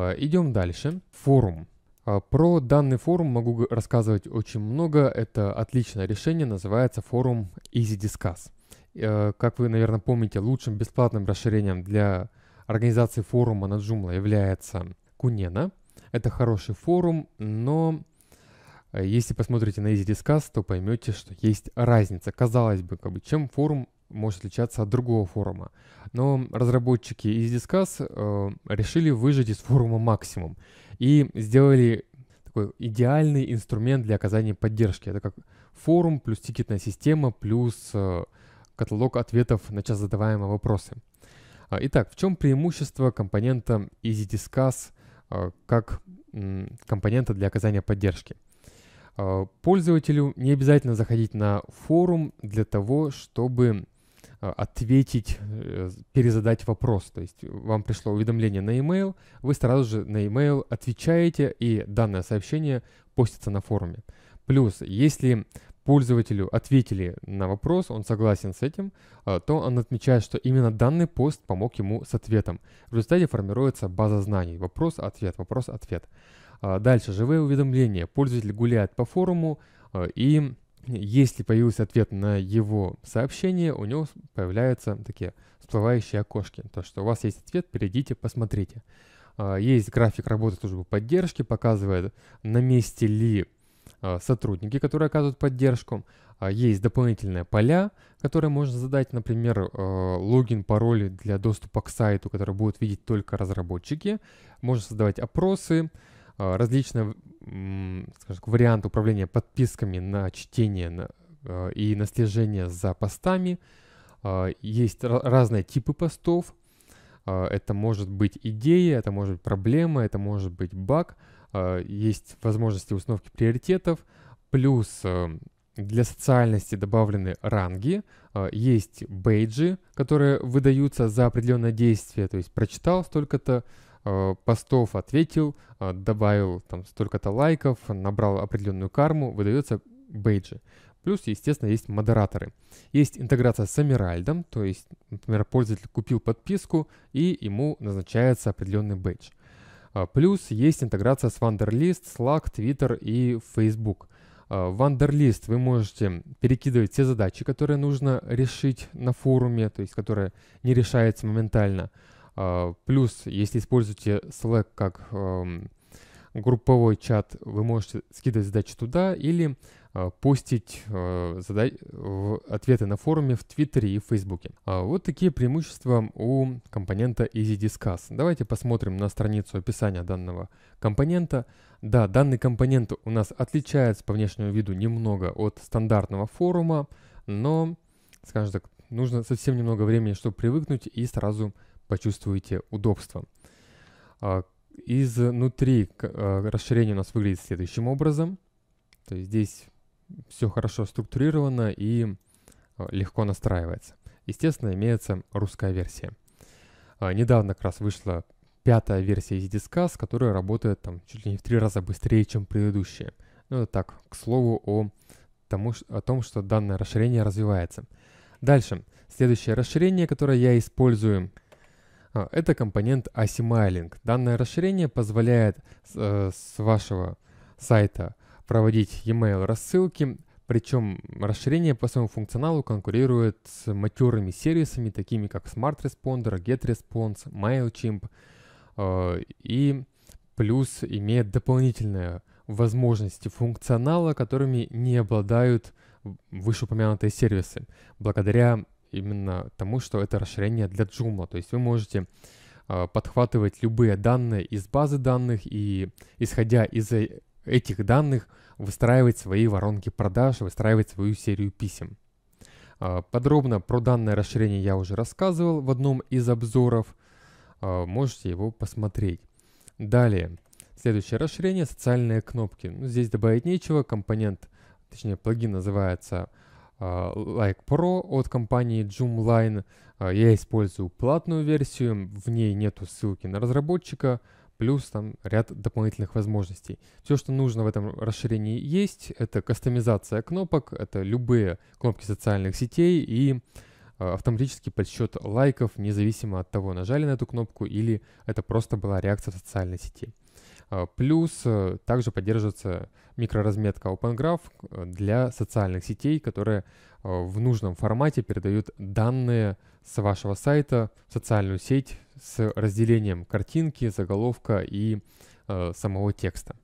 А, идем дальше. Форум. А, про данный форум могу рассказывать очень много. Это отличное решение, называется форум Easy Discuss. А, как вы, наверное, помните, лучшим бесплатным расширением для организации форума на Joomla является Кунена. Это хороший форум, но если посмотрите на Easy Discuss, то поймете, что есть разница. Казалось бы, как бы, чем форум может отличаться от другого форума. Но разработчики из Discuss э, решили выжать из форума максимум и сделали такой идеальный инструмент для оказания поддержки. Это как форум плюс тикетная система плюс э, каталог ответов на часто задаваемые вопросы. А, итак, в чем преимущество компонента Easy э, как компонента для оказания поддержки? Э, пользователю не обязательно заходить на форум для того, чтобы Э, ответить, э, перезадать вопрос. То есть э, вам пришло уведомление на e-mail, вы сразу же на e-mail отвечаете, и данное сообщение постится на форуме. Плюс, если пользователю ответили на вопрос, он согласен с этим, то он отмечает, что именно данный пост помог ему с ответом. В результате формируется база знаний. Вопрос-ответ, вопрос-ответ. Дальше, живые уведомления. Пользователь гуляет по форуму и если появился ответ на его сообщение, у него появляются такие всплывающие окошки. То, что у вас есть ответ, перейдите, посмотрите. А, есть график работы службы поддержки, показывает, на месте ли а, сотрудники, которые оказывают поддержку. А, есть дополнительные поля, которые можно задать, например, логин, пароль для доступа к сайту, который будут видеть только разработчики. Можно создавать опросы, а, различные скажем, варианты управления подписками на чтение а, и наслежение за постами. А, есть разные типы постов. Это может быть идея, это может быть проблема, это может быть баг. Есть возможности установки приоритетов. Плюс эм, для социальности добавлены ранги, есть бейджи, которые выдаются за определенное действие, то есть прочитал столько-то, Э, постов ответил, э, добавил там столько-то лайков, набрал определенную карму, выдается бейджи. Плюс, естественно, есть модераторы. Есть интеграция с Эмиральдом, то есть, например, пользователь купил подписку и ему назначается определенный бейдж. Э, плюс есть интеграция с Wanderlist, Slack, Twitter и Facebook. В Wanderlist вы можете перекидывать все задачи, которые нужно решить на форуме, то есть которые не решаются моментально. А, плюс, если используете Slack как эм, групповой чат, вы можете скидывать задачи туда или а, постить э, задач... ответы на форуме в Твиттере и в Фейсбуке. А, вот такие преимущества у компонента Easy Discuss. Давайте посмотрим на страницу описания данного компонента. Да, данный компонент у нас отличается по внешнему виду немного от стандартного форума, но, скажем так, нужно совсем немного времени, чтобы привыкнуть и сразу почувствуете удобство. А, изнутри а, расширение у нас выглядит следующим образом. То есть здесь все хорошо структурировано и а, легко настраивается. Естественно, имеется русская версия. Недавно как раз вышла пятая версия из диска, с которой работает там чуть ли не в три раза быстрее, чем предыдущие. Ну, это так, к слову о, тому, о том, что данное расширение развивается. Дальше. Следующее расширение, которое я использую – а, это компонент Asymilink. Данное расширение позволяет с, э, с вашего сайта проводить e-mail рассылки, причем расширение по своему функционалу конкурирует с матерыми сервисами, такими как Smart Responder, GetResponse, MailChimp, э, и плюс имеет дополнительные возможности функционала, которыми не обладают вышеупомянутые сервисы, благодаря именно тому, что это расширение для Joomla. То есть вы можете а, подхватывать любые данные из базы данных и, исходя из э, этих данных, выстраивать свои воронки продаж, выстраивать свою серию писем. А, подробно про данное расширение я уже рассказывал в одном из обзоров. А, можете его посмотреть. Далее. Следующее расширение – социальные кнопки. Ну, здесь добавить нечего. Компонент, точнее плагин называется а, like Pro от компании Joomline. А, я использую платную версию, в ней нету ссылки на разработчика, плюс там ряд дополнительных возможностей. Все, что нужно в этом расширении есть, это кастомизация кнопок, это любые кнопки социальных сетей и а, автоматический подсчет лайков, независимо от того, нажали на эту кнопку или это просто была реакция социальной сети. А, плюс э, также поддерживается микроразметка OpenGraph э, для социальных сетей, которые э, в нужном формате передают данные с вашего сайта в социальную сеть с разделением картинки, заголовка и самого текста.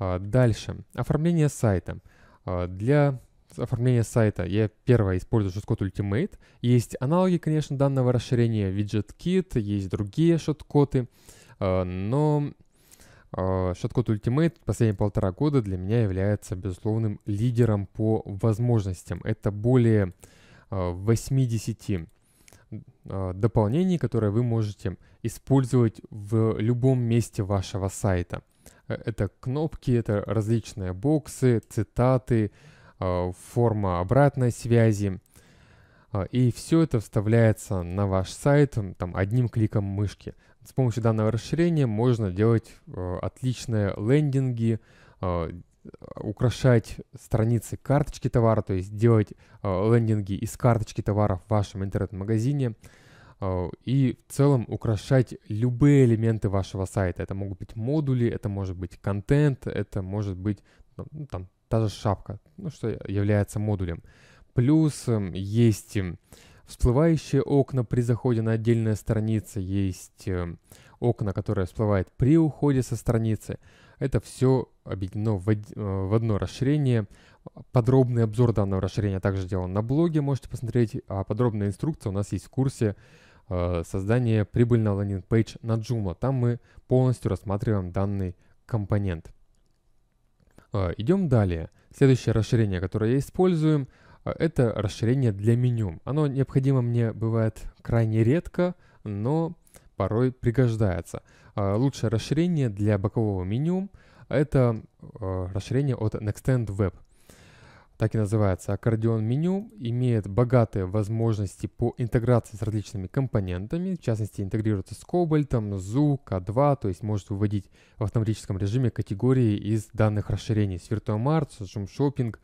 А, дальше. Оформление сайта. А, для оформления сайта я первое использую шоткод Ultimate. Есть аналоги, конечно, данного расширения WidgetKit, есть другие шоткоты, но Шаткот Ultimate последние полтора года для меня является безусловным лидером по возможностям. Это более 80 а, а, дополнений, которые вы можете использовать в любом месте вашего сайта. Э, это кнопки, это различные боксы, цитаты, а, форма обратной связи. И все это вставляется на ваш сайт там, одним кликом мышки. С помощью данного расширения можно делать э, отличные лендинги, э, украшать страницы карточки товара, то есть делать э, лендинги из карточки товара в вашем интернет-магазине э, и в целом украшать любые элементы вашего сайта. Это могут быть модули, это может быть контент, это может быть ну, ну там та же шапка, ну, что является модулем. Плюс эм, есть эм, всплывающие окна при заходе на отдельные страницы, есть э, окна, которые всплывают при уходе со страницы. Это все объединено в, э, в одно расширение. Подробный обзор данного расширения также сделан на блоге, можете посмотреть. А подробная инструкция у нас есть в курсе э, создания прибыльного landing page на Joomla. Там мы полностью рассматриваем данный компонент. Идем далее. Следующее расширение, которое я использую. А, это расширение для меню. Оно необходимо мне бывает крайне редко, но порой пригождается. А, лучшее расширение для бокового меню – это а, расширение от Nextend Web. Так и называется аккордеон меню, имеет богатые возможности по интеграции с различными компонентами, в частности интегрируется с Cobalt, ZU, K2, то есть может выводить в автоматическом режиме категории из данных расширений с VirtuMart, с Zoom Shopping,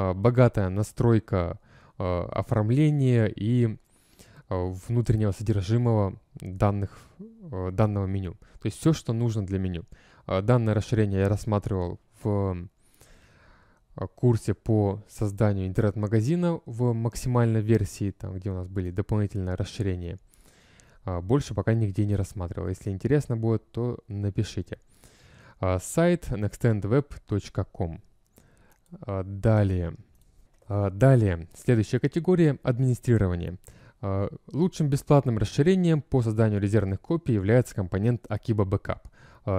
а, богатая настройка а, оформления и а, внутреннего содержимого данных, данного меню. То есть все, что нужно для меню. Данное расширение я рассматривал в курсе по созданию интернет-магазина в максимальной версии, там, где у нас были дополнительные расширения. Больше пока нигде не рассматривал. Если интересно будет, то напишите. Сайт nextendweb.com а, далее. А, далее, следующая категория – администрирование. А, лучшим бесплатным расширением по созданию резервных копий является компонент Akiba Backup.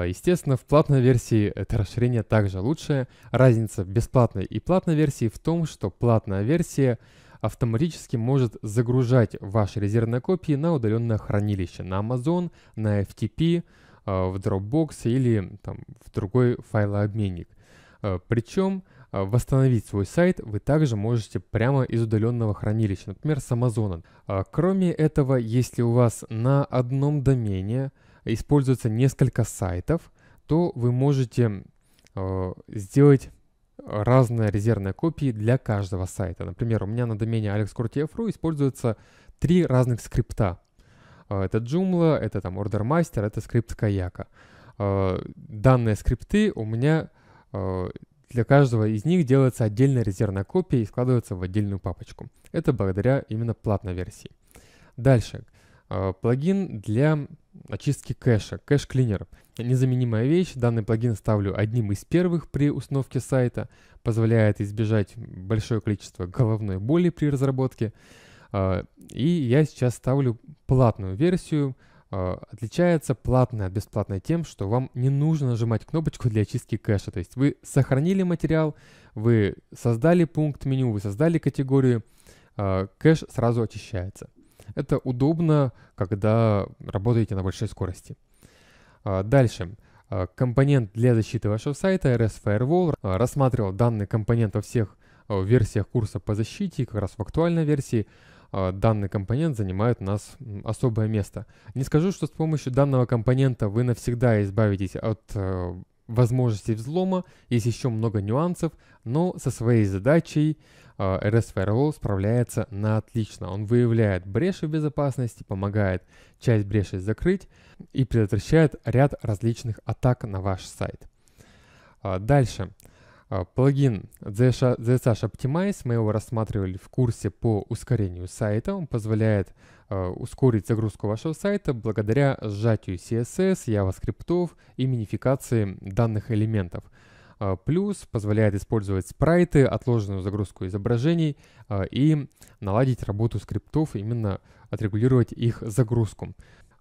Естественно, в платной версии это расширение также лучшее. Разница в бесплатной и платной версии в том, что платная версия автоматически может загружать ваши резервные копии на удаленное хранилище, на Amazon, на FTP, в Dropbox или там, в другой файлообменник. Причем а, восстановить свой сайт вы также можете прямо из удаленного хранилища, например, с Amazon. А, кроме этого, если у вас на одном домене используется несколько сайтов, то вы можете а, сделать разные резервные копии для каждого сайта. Например, у меня на домене alexkurtiev.ru используются три разных скрипта. Это Joomla, это там OrderMaster, это скрипт Каяка. Данные скрипты у меня для каждого из них делается отдельная резервная копия и складывается в отдельную папочку. Это благодаря именно платной версии. Дальше. А, плагин для очистки кэша, кэш клинер. Незаменимая вещь, данный плагин ставлю одним из первых при установке сайта, позволяет избежать большое количество головной боли при разработке. А, и я сейчас ставлю платную версию, а, отличается платное от бесплатной тем, что вам не нужно нажимать кнопочку для очистки кэша. То есть вы сохранили материал, вы создали пункт меню, вы создали категорию, а, кэш сразу очищается. Это удобно, когда работаете на большой скорости. А, дальше. Компонент для защиты вашего сайта RS Firewall рассматривал данный компонент во всех версиях курса по защите, как раз в актуальной версии. А, данный компонент занимает у нас особое место. Не скажу, что с помощью данного компонента вы навсегда избавитесь от э, возможностей взлома, есть еще много нюансов, но со своей задачей а, RS Firewall справляется на отлично. Он выявляет бреши в безопасности, помогает часть брешей закрыть и предотвращает ряд различных атак на ваш сайт. А, дальше. А, плагин ZSH Optimize мы его рассматривали в курсе по ускорению сайта. Он позволяет а, ускорить загрузку вашего сайта благодаря сжатию CSS, JavaScript и минификации данных элементов. А, плюс позволяет использовать спрайты, отложенную загрузку изображений и наладить работу скриптов, именно отрегулировать их загрузку.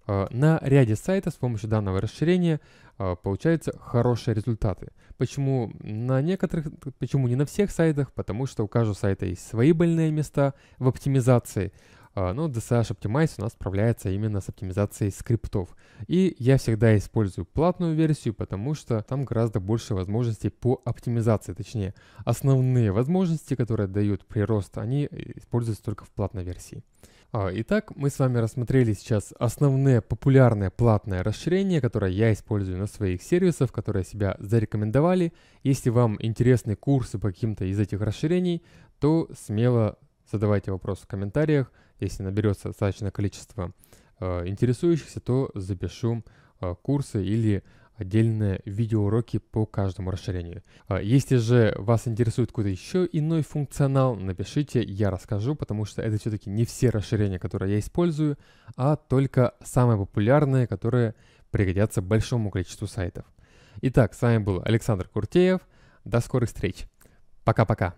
Э, на ряде сайтов с помощью данного расширения э, получаются хорошие результаты. Почему на некоторых, почему не на всех сайтах? Потому что у каждого сайта есть свои больные места в оптимизации. Э, Но ну, DSH Optimize у нас справляется именно с оптимизацией скриптов. И я всегда использую платную версию, потому что там гораздо больше возможностей по оптимизации. Точнее, основные возможности, которые дают прирост, они используются только в платной версии. А, итак, мы с вами рассмотрели сейчас основные популярные платные расширения, которые я использую на своих сервисах, которые себя зарекомендовали. Если вам интересны курсы по каким-то из этих расширений, то смело задавайте вопрос в комментариях. Если наберется достаточное количество э, интересующихся, то запишу э, курсы или отдельные видеоуроки по каждому расширению. А, если же вас интересует какой-то еще иной функционал, напишите, я расскажу, потому что это все-таки не все расширения, которые я использую, а только самые популярные, которые пригодятся большому количеству сайтов. Итак, с вами был Александр Куртеев. До скорых встреч. Пока-пока.